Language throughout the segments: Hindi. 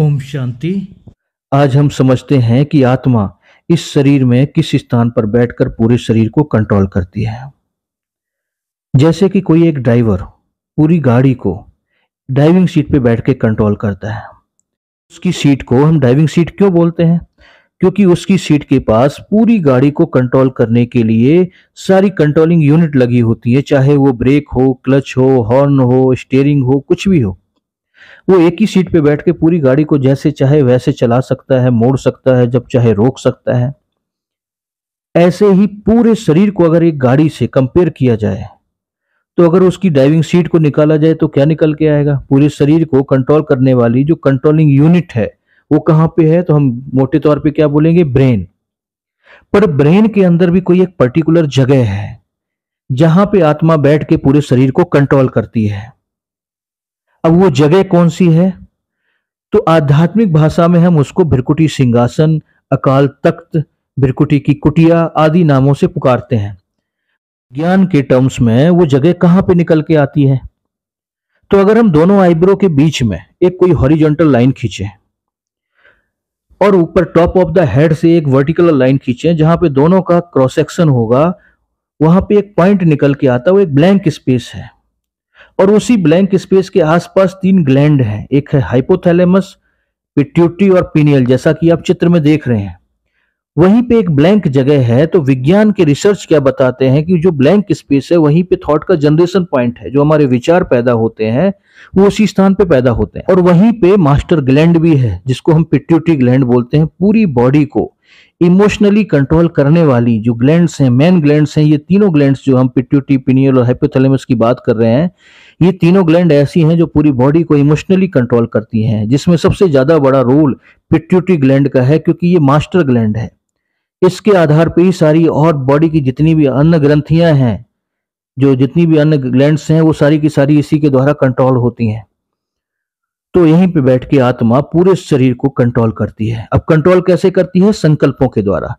ओम शांति आज हम समझते हैं कि आत्मा इस शरीर में किस स्थान पर बैठकर पूरे शरीर को कंट्रोल करती है जैसे कि कोई एक ड्राइवर पूरी गाड़ी को ड्राइविंग सीट पर बैठ के कंट्रोल करता है उसकी सीट को हम ड्राइविंग सीट क्यों बोलते हैं क्योंकि उसकी सीट के पास पूरी गाड़ी को कंट्रोल करने के लिए सारी कंट्रोलिंग यूनिट लगी होती है चाहे वो ब्रेक हो क्लच हो हॉर्न हो स्टेयरिंग हो कुछ भी हो वो एक ही सीट पे बैठ के पूरी गाड़ी को जैसे चाहे वैसे चला सकता है मोड़ सकता है जब चाहे रोक सकता है ऐसे ही पूरे शरीर को अगर एक गाड़ी से कंपेयर किया जाए तो अगर उसकी ड्राइविंग सीट को निकाला जाए तो क्या निकल के आएगा पूरे शरीर को कंट्रोल करने वाली जो कंट्रोलिंग यूनिट है वो कहां पे है तो हम मोटे तौर पे क्या बोलेंगे ब्रेन पर ब्रेन के अंदर भी कोई एक पर्टिकुलर जगह है जहां पे आत्मा बैठ के पूरे शरीर को कंट्रोल करती है अब वो जगह कौन सी है तो आध्यात्मिक भाषा में हम उसको भिरकुटी सिंहासन अकाल तख्त भिरकुटी की कुटिया आदि नामों से पुकारते हैं ज्ञान के टर्म्स में वो जगह कहां पे निकल के आती है तो अगर हम दोनों आईब्रो के बीच में एक कोई हॉरिजॉन्टल लाइन खींचे और ऊपर टॉप ऑफ द हेड से एक वर्टिकल लाइन खींचे जहां पे दोनों का क्रॉस सेक्शन होगा वहां पे एक पॉइंट निकल के आता है वो एक ब्लैंक स्पेस है और उसी ब्लैंक स्पेस के आसपास तीन ग्लैंड हैं एक है हाइपोथैलेमस पिट्यूटी और पीनियल जैसा कि आप चित्र में देख रहे हैं वहीं पे एक ब्लैंक जगह है तो विज्ञान के रिसर्च क्या बताते हैं कि जो ब्लैंक स्पेस है वहीं पे थॉट का जनरेशन पॉइंट है जो हमारे विचार पैदा होते हैं वो उसी स्थान पे पैदा होते हैं और वहीं पे मास्टर ग्लैंड भी है जिसको हम पिट्यूटी ग्लैंड बोलते हैं पूरी बॉडी को इमोशनली कंट्रोल करने वाली जो ग्लैंड हैं मेन ग्लैंड हैं ये तीनों ग्लैंड जो हम पिट्यूटी पिनियल और हाइपोथेलेमस की बात कर रहे हैं ये तीनों ग्लैंड ऐसी हैं जो पूरी बॉडी को इमोशनली कंट्रोल करती हैं जिसमें सबसे ज्यादा बड़ा रोल पिट्यूटी ग्लैंड का है क्योंकि ये मास्टर ग्लैंड है इसके आधार पर ही सारी और बॉडी की जितनी भी अन्य ग्रंथियां हैं जो जितनी भी अन्य ग्लैंड हैं वो सारी की सारी इसी के द्वारा कंट्रोल होती हैं तो यहीं पे बैठ के आत्मा पूरे शरीर को कंट्रोल करती है अब कंट्रोल कैसे करती है संकल्पों के द्वारा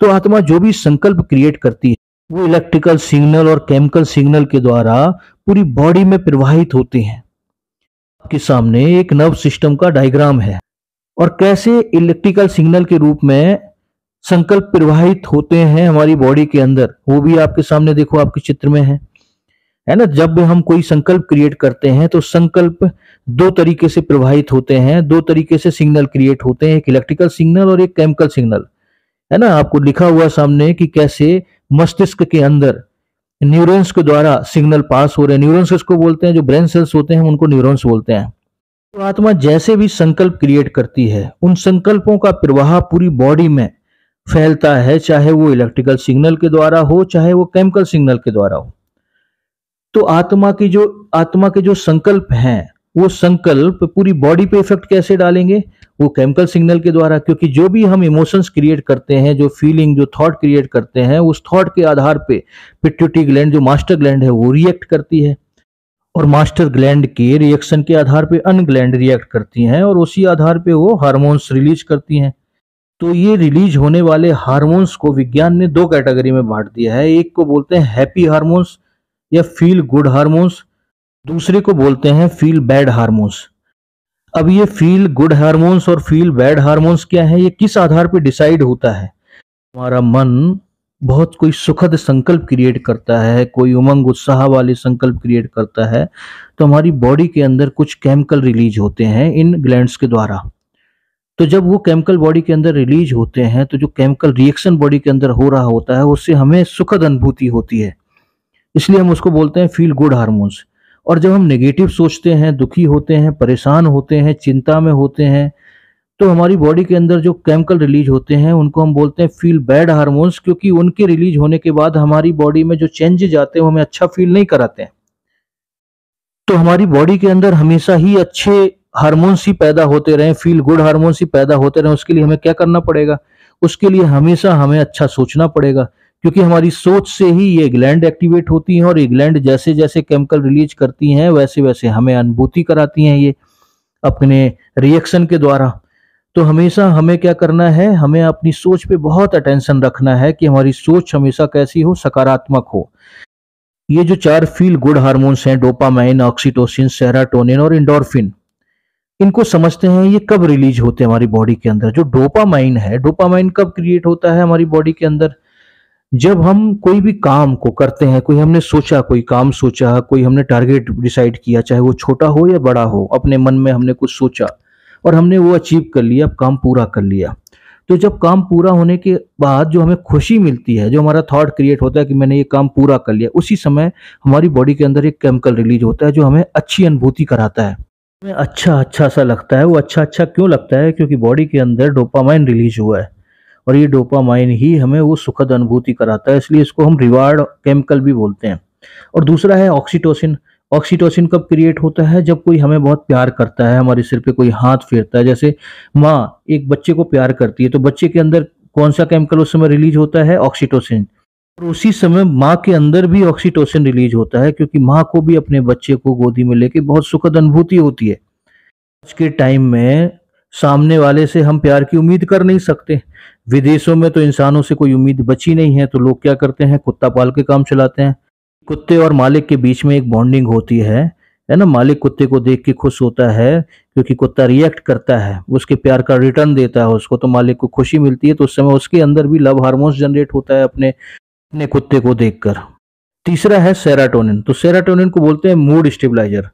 तो आत्मा जो भी संकल्प क्रिएट करती है वो इलेक्ट्रिकल सिग्नल और केमिकल सिग्नल के द्वारा पूरी बॉडी में प्रवाहित होती हैं आपके सामने एक नर्व सिस्टम का डायग्राम है और कैसे इलेक्ट्रिकल सिग्नल के रूप में संकल्प प्रवाहित होते हैं हमारी बॉडी के अंदर वो भी आपके सामने देखो आपके चित्र में है है ना जब हम कोई संकल्प क्रिएट करते हैं तो संकल्प दो तरीके से प्रवाहित होते हैं दो तरीके से सिग्नल क्रिएट होते हैं एक इलेक्ट्रिकल सिग्नल और एक केमिकल सिग्नल है ना आपको लिखा हुआ सामने कि कैसे मस्तिष्क के अंदर न्यूरॉन्स के द्वारा सिग्नल पास हो रहे हैं न्यूरॉन्स इसको बोलते हैं जो ब्रेन सेल्स होते हैं उनको न्यूरॉन्स बोलते हैं तो आत्मा जैसे भी संकल्प क्रिएट करती है उन संकल्पों का प्रवाह पूरी बॉडी में फैलता है चाहे वो इलेक्ट्रिकल सिग्नल के द्वारा हो चाहे वो केमिकल सिग्नल के द्वारा हो तो आत्मा की जो आत्मा के जो संकल्प हैं वो संकल्प पूरी बॉडी पे इफेक्ट कैसे डालेंगे वो केमिकल सिग्नल के द्वारा क्योंकि जो भी हम इमोशंस क्रिएट करते हैं जो फीलिंग जो थॉट क्रिएट करते हैं उस थॉट के आधार पे पिट्यूटी ग्लैंड जो मास्टर ग्लैंड है वो रिएक्ट करती है और मास्टर ग्लैंड के रिएक्शन के आधार पे ग्लैंड रिएक्ट करती हैं और उसी आधार पे वो हार्मोन्स रिलीज करती हैं तो ये रिलीज होने वाले हार्मोन्स को विज्ञान ने दो कैटेगरी में बांट दिया है एक को बोलते हैं हैप्पी हार्मोन्स या फील गुड हार्मोन्स दूसरे को बोलते हैं फील बैड हार्मोन्स अब ये फील गुड हार्मोन्स और फील बैड हार्मोन्स क्या है ये किस आधार पर डिसाइड होता है हमारा मन बहुत कोई सुखद संकल्प क्रिएट करता है कोई उमंग उत्साह वाले संकल्प क्रिएट करता है तो हमारी बॉडी के अंदर कुछ केमिकल रिलीज होते हैं इन ग्लैंड्स के द्वारा तो जब वो केमिकल बॉडी के अंदर रिलीज होते हैं तो जो केमिकल रिएक्शन बॉडी के अंदर हो रहा होता है उससे हमें सुखद अनुभूति होती है इसलिए हम उसको बोलते हैं फील गुड हार्मोन्स और जब हम नेगेटिव सोचते हैं दुखी होते हैं परेशान होते हैं चिंता में होते हैं तो हमारी बॉडी के अंदर जो केमिकल रिलीज होते हैं उनको हम बोलते हैं फील बैड हार्मोन्स क्योंकि उनके रिलीज होने के बाद हमारी बॉडी में जो चेंजेज आते हैं हमें अच्छा फील नहीं कराते हैं तो हमारी बॉडी के अंदर हमेशा ही अच्छे हार्मोन्स ही पैदा होते रहे फील गुड हार्मोन्स ही पैदा होते रहे उसके लिए हमें क्या करना पड़ेगा उसके लिए हमेशा हमें अच्छा सोचना पड़ेगा क्योंकि हमारी सोच से ही ये ग्लैंड एक्टिवेट होती हैं और ये ग्लैंड जैसे जैसे केमिकल रिलीज करती हैं वैसे वैसे हमें अनुभूति कराती हैं ये अपने रिएक्शन के द्वारा तो हमेशा हमें क्या करना है हमें अपनी सोच पे बहुत अटेंशन रखना है कि हमारी सोच हमेशा कैसी हो सकारात्मक हो ये जो चार फील गुड हार्मोन्स हैं डोपामाइन ऑक्सीटोसिन सेराटोनिन और इंडोरफिन इनको समझते हैं ये कब रिलीज होते हैं हमारी बॉडी के अंदर जो डोपामाइन है डोपामाइन कब क्रिएट होता है हमारी बॉडी के अंदर जब हम कोई भी काम को करते हैं कोई हमने सोचा कोई काम सोचा कोई हमने टारगेट डिसाइड किया चाहे वो छोटा हो या बड़ा हो अपने मन में हमने कुछ सोचा और हमने वो अचीव कर लिया अब काम पूरा कर लिया तो जब काम पूरा होने के बाद जो हमें खुशी मिलती है जो हमारा थॉट क्रिएट होता है कि मैंने ये काम पूरा कर लिया उसी समय हमारी बॉडी के अंदर एक केमिकल रिलीज होता है जो हमें अच्छी अनुभूति कराता है हमें अच्छा अच्छा सा लगता है वो अच्छा अच्छा क्यों लगता है क्योंकि बॉडी के अंदर डोपामाइन रिलीज हुआ है और ये डोपामाइन ही हमें वो सुखद अनुभूति कराता है इसलिए इसको हम रिवार्ड केमिकल भी बोलते हैं और दूसरा है ऑक्सीटोसिन ऑक्सीटोसिन कब क्रिएट होता है जब कोई हमें बहुत प्यार करता है हमारे सिर पे कोई हाथ फेरता है जैसे माँ एक बच्चे को प्यार करती है तो बच्चे के अंदर कौन सा केमिकल उस समय रिलीज होता है ऑक्सीटोसिन और उसी समय माँ के अंदर भी ऑक्सीटोसिन रिलीज होता है क्योंकि माँ को भी अपने बच्चे को गोदी में लेके बहुत सुखद अनुभूति होती है आज के टाइम में सामने वाले से हम प्यार की उम्मीद कर नहीं सकते विदेशों में तो इंसानों से कोई उम्मीद बची नहीं है तो लोग क्या करते हैं कुत्ता पाल के काम चलाते हैं कुत्ते और मालिक के बीच में एक बॉन्डिंग होती है है ना मालिक कुत्ते को देख के खुश होता है क्योंकि कुत्ता रिएक्ट करता है उसके प्यार का रिटर्न देता है उसको तो मालिक को खुशी मिलती है तो उस समय उसके अंदर भी लव हार्मोन्स जनरेट होता है अपने अपने कुत्ते को देखकर तीसरा है सेराटोनिन तो सेराटोनिन को बोलते हैं मूड स्टेबलाइजर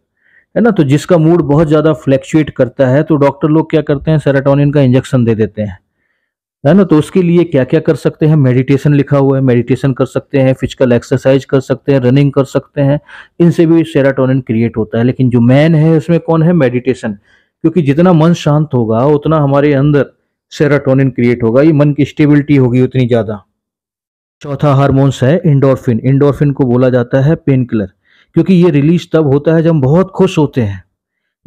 है ना तो जिसका मूड बहुत ज़्यादा फ्लैक्चुएट करता है तो डॉक्टर लोग क्या करते हैं सेराटोनिन का इंजेक्शन दे देते हैं है ना तो उसके लिए क्या क्या कर सकते हैं मेडिटेशन लिखा हुआ है मेडिटेशन कर सकते हैं फिजिकल एक्सरसाइज कर सकते हैं रनिंग कर सकते हैं इनसे भी सेराटोनिन क्रिएट होता है लेकिन जो मैन है उसमें कौन है मेडिटेशन क्योंकि जितना मन शांत होगा उतना हमारे अंदर सेराटोनिन क्रिएट होगा ये मन की स्टेबिलिटी होगी उतनी ज़्यादा चौथा हारमोन्स है इंडोरफिन इंडोरफिन को बोला जाता है पेन किलर क्योंकि ये रिलीज तब होता है जब हम बहुत खुश होते हैं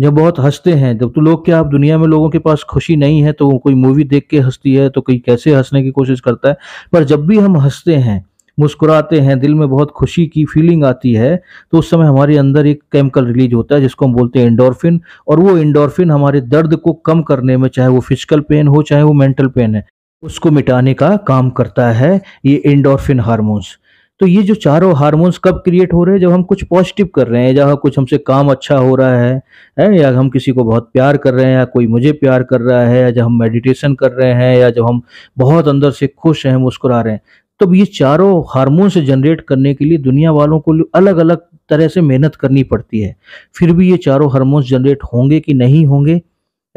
जो बहुत हंसते हैं जब तो लोग क्या आप दुनिया में लोगों के पास खुशी नहीं है तो कोई मूवी देख के हंसती है तो कोई कैसे हंसने की कोशिश करता है पर जब भी हम हंसते हैं मुस्कुराते हैं दिल में बहुत खुशी की फीलिंग आती है तो उस समय हमारे अंदर एक केमिकल रिलीज होता है जिसको हम बोलते हैं इंडोरफिन और वो इंडोरफिन हमारे दर्द को कम करने में चाहे वो फिजिकल पेन हो चाहे वो मेंटल पेन है उसको मिटाने का काम करता है ये इंडोरफिन हार्मोन्स तो ये जो चारों हार्मोन्स कब क्रिएट हो रहे हैं जब हम कुछ पॉजिटिव कर रहे हैं जहाँ कुछ हमसे काम अच्छा हो रहा है है या हम किसी को बहुत प्यार कर रहे हैं या कोई मुझे प्यार कर रहा है या जब हम मेडिटेशन कर रहे हैं या जब हम बहुत अंदर से खुश हैं मुस्कुरा रहे हैं तब ये चारों हार्मोन्स जनरेट करने के लिए दुनिया वालों को अलग अलग तरह से मेहनत करनी पड़ती है फिर भी ये चारों हार्मोन्स जनरेट होंगे कि नहीं होंगे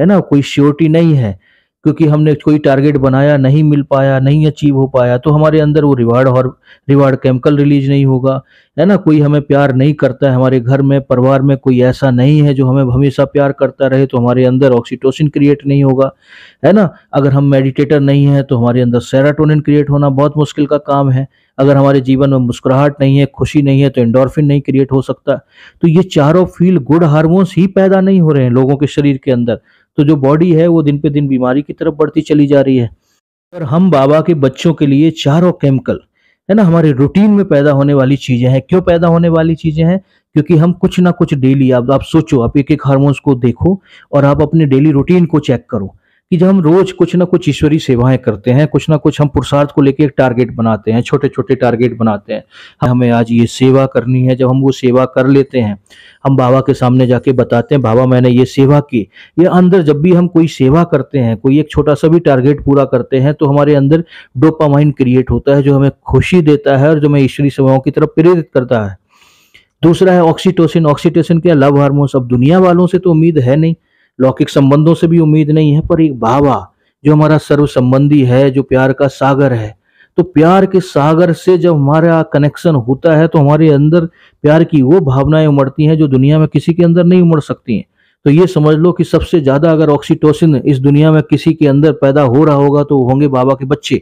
है ना कोई श्योरिटी नहीं है क्योंकि हमने कोई टारगेट बनाया नहीं मिल पाया नहीं अचीव हो पाया तो हमारे अंदर वो रिवार्ड और रिवार्ड केमिकल रिलीज नहीं होगा है ना कोई हमें प्यार नहीं करता है हमारे घर में परिवार में कोई ऐसा नहीं है जो हमें हमेशा प्यार करता रहे तो हमारे अंदर ऑक्सीटोसिन क्रिएट नहीं होगा है ना अगर हम मेडिटेटर नहीं है तो हमारे अंदर सेराटोनिन क्रिएट होना बहुत मुश्किल का काम है अगर हमारे जीवन में मुस्कुराहट नहीं है खुशी नहीं है तो एंडोर्फिन नहीं क्रिएट हो सकता तो ये चारों फील गुड हार्मोन्स ही पैदा नहीं हो रहे हैं लोगों के शरीर के अंदर तो जो बॉडी है वो दिन पे दिन बीमारी की तरफ बढ़ती चली जा रही है अगर हम बाबा के बच्चों के लिए चारों केमिकल है ना हमारे रूटीन में पैदा होने वाली चीजें हैं क्यों पैदा होने वाली चीजें हैं क्योंकि हम कुछ ना कुछ डेली आप आप सोचो आप एक एक हार्मोन्स को देखो और आप अपने डेली रूटीन को चेक करो कि जब हम रोज कुछ ना कुछ ईश्वरीय सेवाएं करते हैं कुछ ना कुछ हम पुरुषार्थ को लेकर एक टारगेट बनाते हैं छोटे छोटे टारगेट बनाते हैं हमें आज ये सेवा करनी है जब हम वो सेवा कर लेते हैं हम बाबा के सामने जाके बताते हैं बाबा मैंने ये सेवा की ये अंदर जब भी हम कोई सेवा करते हैं कोई एक छोटा सा भी टारगेट पूरा करते हैं तो हमारे अंदर डोपामाइन क्रिएट होता है जो हमें खुशी देता है और जो हमें ईश्वरीय सेवाओं की तरफ प्रेरित करता है दूसरा है ऑक्सीटोसिन ऑक्सीटोसिन के लव हार्मोन्स अब दुनिया वालों से तो उम्मीद है नहीं लौकिक संबंधों से भी उम्मीद नहीं है पर एक बाबा जो हमारा सर्व संबंधी है जो प्यार का सागर है तो प्यार के सागर से जब हमारा कनेक्शन होता है तो हमारे अंदर प्यार की वो भावनाएं उमड़ती हैं जो दुनिया में किसी के अंदर नहीं उमड़ सकती हैं तो ये समझ लो कि सबसे ज़्यादा अगर ऑक्सीटोसिन इस दुनिया में किसी के अंदर पैदा हो रहा होगा तो होंगे बाबा के बच्चे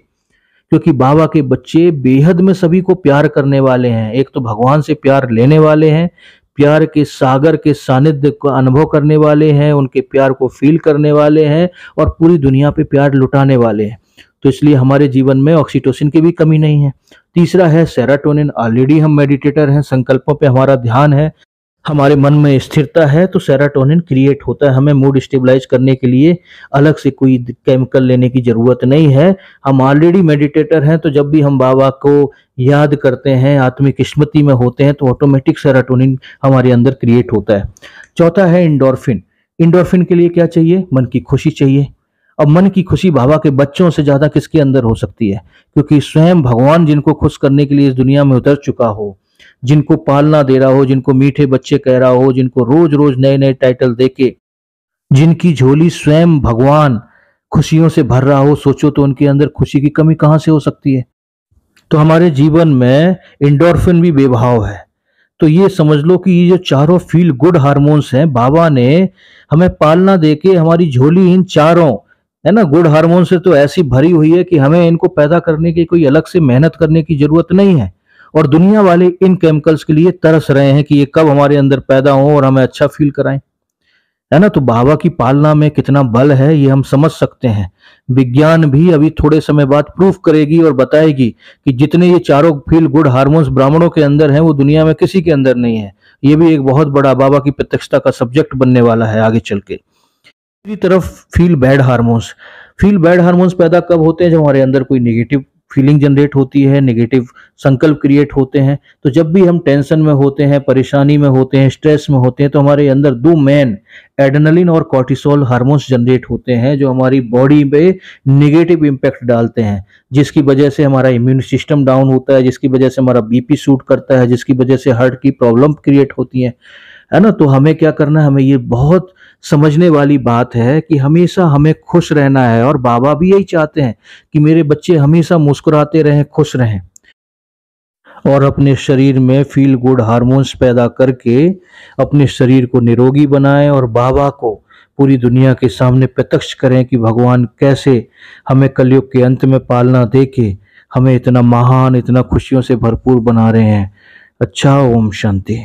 क्योंकि बाबा के बच्चे बेहद में सभी को प्यार करने वाले हैं एक तो भगवान से प्यार लेने वाले हैं प्यार के सागर के सानिध्य को अनुभव करने वाले हैं उनके प्यार को फील करने वाले हैं और पूरी दुनिया पे प्यार लुटाने वाले हैं तो इसलिए हमारे जीवन में ऑक्सीटोसिन की भी कमी नहीं है तीसरा है सेराटोनिन ऑलरेडी हम मेडिटेटर हैं संकल्पों पे हमारा ध्यान है हमारे मन में स्थिरता है तो सेराटोनिन क्रिएट होता है हमें मूड स्टेबलाइज करने के लिए अलग से कोई केमिकल लेने की ज़रूरत नहीं है हम ऑलरेडी मेडिटेटर हैं तो जब भी हम बाबा को याद करते हैं आत्मिक स्मृति में होते हैं तो ऑटोमेटिक सेराटोनिन हमारे अंदर क्रिएट होता है चौथा है इंडोरफिन इंडोरफिन के लिए क्या चाहिए मन की खुशी चाहिए अब मन की खुशी बाबा के बच्चों से ज़्यादा किसके अंदर हो सकती है क्योंकि स्वयं भगवान जिनको खुश करने के लिए इस दुनिया में उतर चुका हो जिनको पालना दे रहा हो जिनको मीठे बच्चे कह रहा हो जिनको रोज रोज नए नए टाइटल दे के जिनकी झोली स्वयं भगवान खुशियों से भर रहा हो सोचो तो उनके अंदर खुशी की कमी कहाँ से हो सकती है तो हमारे जीवन में इंडोरफिन भी बेभाव है तो ये समझ लो कि ये जो चारों फील गुड हार्मोन्स हैं बाबा ने हमें पालना दे के हमारी झोली इन चारों है ना गुड हार्मोन से तो ऐसी भरी हुई है कि हमें इनको पैदा करने की कोई अलग से मेहनत करने की जरूरत नहीं है और दुनिया वाले इन केमिकल्स के लिए तरस रहे हैं कि ये कब हमारे अंदर पैदा हो और हमें अच्छा फील कराएं है ना तो बाबा की पालना में कितना बल है ये हम समझ सकते हैं विज्ञान भी अभी थोड़े समय बाद प्रूफ करेगी और बताएगी कि जितने ये चारों फील गुड हार्मोन्स ब्राह्मणों के अंदर हैं वो दुनिया में किसी के अंदर नहीं है ये भी एक बहुत बड़ा बाबा की प्रत्यक्षता का सब्जेक्ट बनने वाला है आगे चल के दूसरी तरफ feel bad hormones feel bad hormones पैदा कब होते हैं जब हमारे अंदर कोई निगेटिव फीलिंग जनरेट होती है नेगेटिव संकल्प क्रिएट होते हैं तो जब भी हम टेंशन में होते हैं परेशानी में होते हैं स्ट्रेस में होते हैं तो हमारे अंदर दो मेन एडनलिन और कॉर्टिसोल हार्मोन्स जनरेट होते हैं जो हमारी बॉडी पे नेगेटिव इम्पैक्ट डालते हैं जिसकी वजह से हमारा इम्यून सिस्टम डाउन होता है जिसकी वजह से हमारा बीपी शूट करता है जिसकी वजह से हार्ट की प्रॉब्लम क्रिएट होती है है ना तो हमें क्या करना है हमें ये बहुत समझने वाली बात है कि हमेशा हमें खुश रहना है और बाबा भी यही चाहते हैं कि मेरे बच्चे हमेशा मुस्कुराते रहें खुश रहें और अपने शरीर में फील गुड हार्मोन्स पैदा करके अपने शरीर को निरोगी बनाएं और बाबा को पूरी दुनिया के सामने प्रत्यक्ष करें कि भगवान कैसे हमें कलयुग के अंत में पालना दे के हमें इतना महान इतना खुशियों से भरपूर बना रहे हैं अच्छा ओम शांति